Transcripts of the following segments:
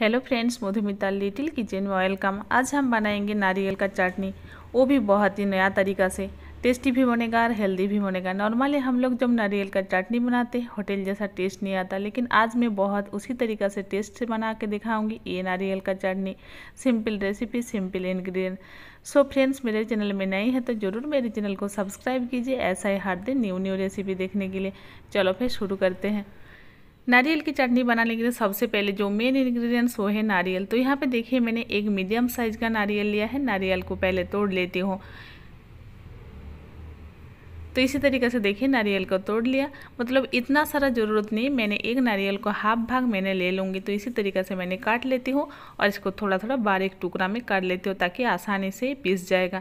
hello friends Madhumita little kitchen में welcome आज हम बनाएंगे नारियल का चटनी वो भी बहुत ही नया तरीका से टेस्टी भी बनेगा और हेल्दी भी बनेगा नॉर्मली हम लोग जब नारियल का चटनी बनाते हैं होटल जैसा टेस्ट नहीं आता लेकिन आज मैं बहुत उसी तरीका से टेस्ट से बना के दिखाऊंगी ये नारियल का chutney simple recipe simple ingredient so friends मेरे चैनल में नए हैं तो ज़रूर मेरे चैनल को सब्सक्राइब कीजिए ऐसा ही हर दिन न्यू न्यू रेसिपी देखने के लिए चलो फिर शुरू करते हैं नारियल की चटनी बनाने के लिए सबसे पहले जो मेन इंग्रेडिएंट्स वो है नारियल तो यहाँ पे देखिए मैंने एक मीडियम साइज़ का नारियल लिया है नारियल को पहले तोड़ लेती हूँ तो इसी तरीके से देखिए नारियल को तोड़ लिया मतलब इतना सारा ज़रूरत नहीं मैंने एक नारियल को हाफ भाग मैंने ले लूँगी तो इसी तरीके से मैंने काट लेती हूँ और इसको थोड़ा थोड़ा बारीक टुकड़ा में काट लेती हूँ ताकि आसानी से पीस जाएगा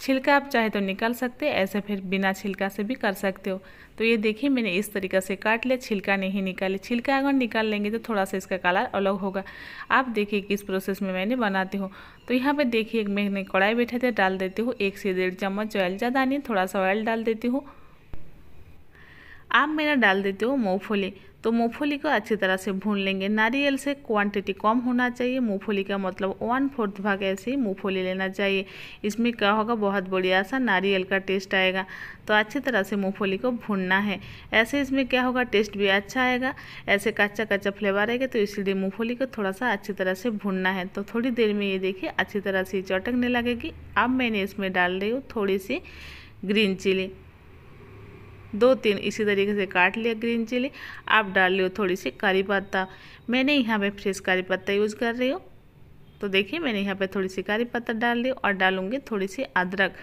छिलका आप चाहे तो निकाल सकते ऐसे फिर बिना छिलका से भी कर सकते हो तो ये देखिए मैंने इस तरीके से काट लिया छिलका नहीं निकाली छिलका अगर निकाल लेंगे तो थोड़ा सा इसका कलर अलग होगा आप देखिए किस प्रोसेस में मैंने बनाती हूँ तो यहाँ पे देखिए मैंने कढ़ाई बैठा दिया डाल देती हूँ एक से डेढ़ चम्मच ऑयल ज़्यादा नहीं थोड़ा सा ऑयल डाल देती हूँ आप मेरा डाल देती हूँ मूँगफली तो मूँगफली को अच्छी तरह से भून लेंगे नारियल से क्वांटिटी कम होना चाहिए मूँगफली का मतलब वन फोर्थ भाग ऐसे ही मूँगफली लेना चाहिए इसमें क्या होगा बहुत बढ़िया सा नारियल का टेस्ट आएगा तो अच्छी तरह से मूँगफली को भूनना है ऐसे इसमें क्या होगा टेस्ट भी अच्छा आएगा ऐसे कच्चा कच्चा फ्लेवर आएगा तो इसलिए मूँगफली को थोड़ा सा अच्छी तरह से भूनना है तो थोड़ी देर में ये देखिए अच्छी तरह से चटकने लगेगी अब मैंने इसमें डाल रही हूँ थोड़ी सी ग्रीन चिली दो तीन इसी तरीके से काट लिया ग्रीन चिली आप डाल लो थोड़ी सी करी पत्ता मैंने यहाँ पे फ्रेश करी पत्ता यूज़ कर रही हूँ तो देखिए मैंने यहाँ पे थोड़ी सी करी पत्ता डाल दी और डालूँगी थोड़ी सी अदरक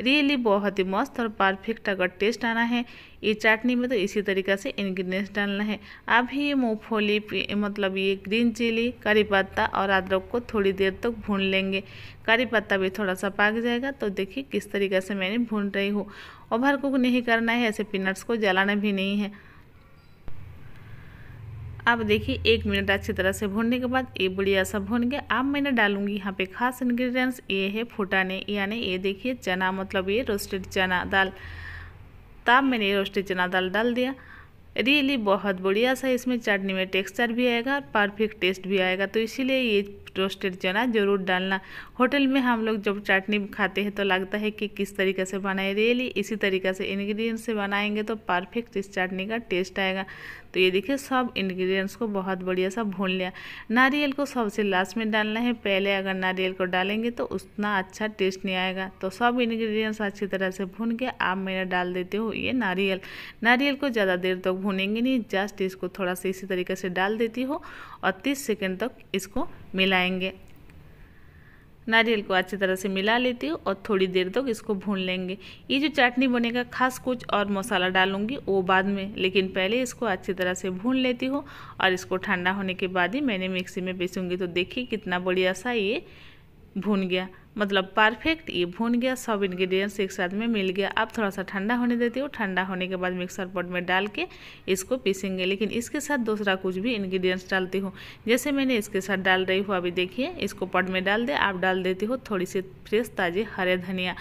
रियली बहुत ही मस्त और परफेक्ट अगर टेस्ट आना है ये चटनी में तो इसी तरीक़े से इन्ग्रीडियंट्स डालना है अभी ही मूँगफली मतलब ये ग्रीन चिली करी पत्ता और अदरक को थोड़ी देर तक तो भून लेंगे करी पत्ता भी थोड़ा सा पाक जाएगा तो देखिए किस तरीके से मैंने भून रही हूँ ओवर कुक नहीं करना है ऐसे पीनट्स को जलाना भी नहीं है अब देखिए एक मिनट अच्छी तरह से भूनने के बाद ये बढ़िया सा भून गया अब मैंने डालूंगी यहाँ पे खास इंग्रेडिएंट्स ये है फुटाने यानी ये देखिए चना मतलब ये रोस्टेड चना दाल तब मैंने रोस्टेड चना दाल डाल दिया रियली बहुत बढ़िया सा इसमें चटनी में टेक्सचर भी आएगा परफेक्ट टेस्ट भी आएगा तो इसीलिए ये रोस्टेड चना ज़रूर डालना होटल में हम लोग जब चटनी खाते हैं तो लगता है कि किस तरीके से बनाए रियली इसी तरीके से इंग्रेडिएंट से बनाएंगे तो परफेक्ट इस चटनी का टेस्ट आएगा तो ये देखिए सब इंग्रेडिएंट्स को बहुत बढ़िया सा भून लिया नारियल को सबसे लास्ट में डालना है पहले अगर नारियल को डालेंगे तो उतना अच्छा टेस्ट नहीं आएगा तो सब इंग्रेडिएंट्स अच्छी तरह से भून के आप मेरा डाल देते हो ये नारियल नारियल को ज़्यादा देर तक भूनेंगे नहीं जस्ट इसको थोड़ा सा इसी तरीके से डाल देती हो और तीस सेकेंड तक इसको मिलाएंगे नारियल को अच्छी तरह से मिला लेती हूँ और थोड़ी देर तक इसको भून लेंगे ये जो चटनी बनेगा खास कुछ और मसाला डालूंगी वो बाद में लेकिन पहले इसको अच्छी तरह से भून लेती हूँ और इसको ठंडा होने के बाद ही मैंने मिक्सी में पीसूँगी तो देखिए कितना बढ़िया सा ये भून गया मतलब परफेक्ट ये भून गया सब इन्ग्रीडियंट्स एक साथ में मिल गया अब थोड़ा सा ठंडा होने देती हूँ ठंडा होने के बाद मिक्सर पॉट में डाल के इसको पीसेंगे लेकिन इसके साथ दूसरा कुछ भी इन्ग्रीडियंट्स डालती हूँ जैसे मैंने इसके साथ डाल रही हूँ अभी देखिए इसको पॉट में डाल दे आप डाल देती हो थोड़ी सी फ्रेश ताजे हरे धनिया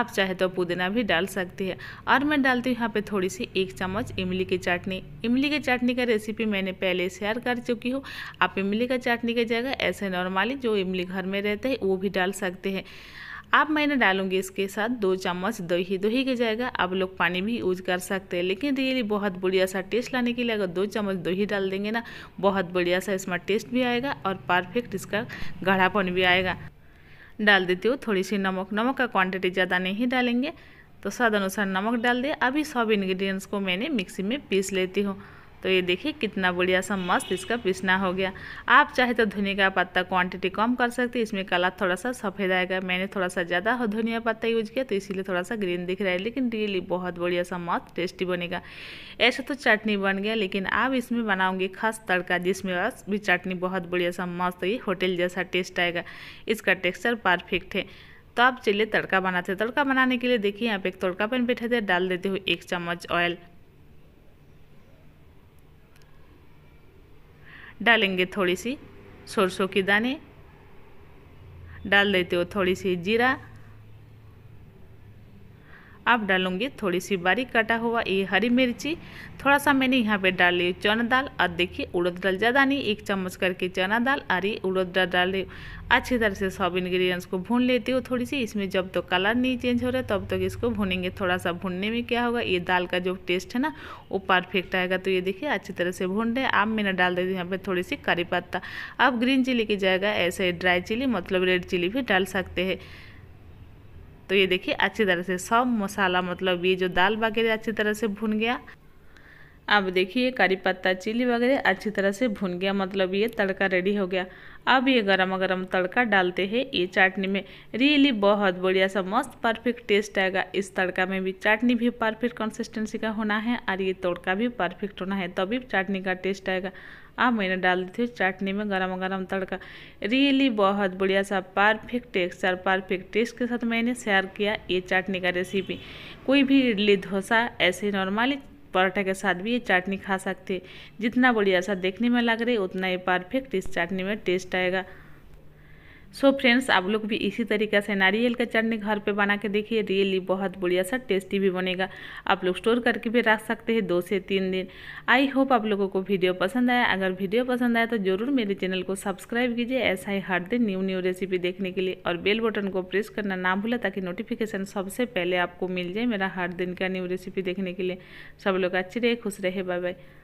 आप चाहे तो पुदीना भी डाल सकती है और मैं डालती हूँ यहाँ पर थोड़ी सी एक चम्मच इमली की चटनी इमली की चटनी का रेसिपी मैंने पहले शेयर कर चुकी हूँ आप इमली का चटनी की जगह ऐसे नॉर्मली जो इमली घर में रहते हैं वो भी डाल सकते हैं है अब मैंने डालूंगी इसके साथ दो चम्मच दही दही के जाएगा आप लोग पानी भी यूज कर सकते हैं लेकिन रियली बहुत बढ़िया सा टेस्ट लाने के लिए अगर दो चम्मच दही डाल देंगे ना बहुत बढ़िया सा इसमें टेस्ट भी आएगा और परफेक्ट इसका गढ़ापन भी आएगा डाल देती हूँ थोड़ी सी नमक नमक का क्वांटिटी ज़्यादा नहीं डालेंगे तो स्वाद अनुसार नमक डाल दिया अभी सब इन्ग्रीडियंट्स को मैंने मिक्सी में पीस लेती हूँ तो ये देखिए कितना बढ़िया सा मस्त इसका पिसना हो गया आप चाहे तो धनिया का पत्ता क्वांटिटी कम कर सकते हैं इसमें कलर थोड़ा सा सफ़ेद आएगा मैंने थोड़ा सा ज़्यादा धनिया पत्ता यूज किया तो इसीलिए थोड़ा सा ग्रीन दिख रहा है लेकिन रियली बहुत बढ़िया सा मस्त टेस्टी बनेगा ऐसा तो चटनी बन गया लेकिन अब इसमें बनाऊँगी खास तड़का जिसमें बस भी चटनी बहुत बढ़िया सा मस्त ये होटल जैसा टेस्ट आएगा इसका टेक्स्चर परफेक्ट है तो आप चलिए तड़का बनाते हैं तड़का बनाने के लिए देखिए यहाँ पे एक तड़का पैन बैठे थे डाल देते हुए एक चम्मच ऑयल डालेंगे थोड़ी सी सरसों के दाने डाल देते हो थोड़ी सी जीरा अब डालूंगी थोड़ी सी बारीक कटा हुआ ये हरी मिर्ची थोड़ा सा मैंने यहाँ पे डाल ली चना दाल और देखिए उड़द दाल ज़्यादा नहीं एक चम्मच करके चना दाल और ये उड़द दाल डाल रही अच्छी तरह से सब इन्ग्रीडियंट्स को भून लेती हूँ थोड़ी सी इसमें जब तक तो कलर नहीं चेंज हो रहा तब तक तो इसको भूनेंगे थोड़ा सा भूनने में क्या होगा ये दाल का जो टेस्ट है ना वो परफेक्ट आएगा तो ये देखिए अच्छी तरह से भून रहे अब मैंने डाल देती हूँ यहाँ पर थोड़ी सी करी पत्ता अब ग्रीन चिली की जाएगा ऐसे ड्राई चिली मतलब रेड चिली भी डाल सकते हैं तो ये देखिए अच्छी तरह से सब मसाला मतलब ये जो दाल बाकी अच्छी तरह से भून गया अब देखिए करी पत्ता चिली वगैरह अच्छी तरह से भुन गया मतलब ये तड़का रेडी हो गया अब ये गरम गरम तड़का डालते हैं ये चाटनी में रियली बहुत बढ़िया सा मस्त परफेक्ट टेस्ट आएगा इस तड़का में भी चाटनी भी परफेक्ट कंसिस्टेंसी का होना है और ये तड़का भी परफेक्ट होना है तभी चाटनी का टेस्ट आएगा अब मैंने डाल दी थी चाटनी में गरम गरम तड़का रियली बहुत बढ़िया सा परफेक्ट टेक्सचर परफेक्ट टेस्ट के साथ मैंने शेयर किया ये चाटनी का रेसिपी कोई भी इडली डोसा ऐसे नॉर्मली पराठे के साथ भी ये चाटनी खा सकते जितना बढ़िया सा देखने में लग रही उतना ही परफेक्ट इस चाटनी में टेस्ट आएगा सो so फ्रेंड्स आप लोग भी इसी तरीके से नारियल का चटनी घर पे बना के देखिए रियली बहुत बढ़िया सा टेस्टी भी बनेगा आप लोग स्टोर करके भी रख सकते हैं दो से तीन दिन आई होप आप लोगों को वीडियो पसंद आया अगर वीडियो पसंद आया तो ज़रूर मेरे चैनल को सब्सक्राइब कीजिए ऐसा ही हर दिन न्यू न्यू रेसिपी देखने के लिए और बेल बटन को प्रेस करना ना भूलें ताकि नोटिफिकेशन सबसे पहले आपको मिल जाए मेरा हर दिन का न्यू रेसिपी देखने के लिए सब लोग अच्छे रहे खुश रहे बाय बाय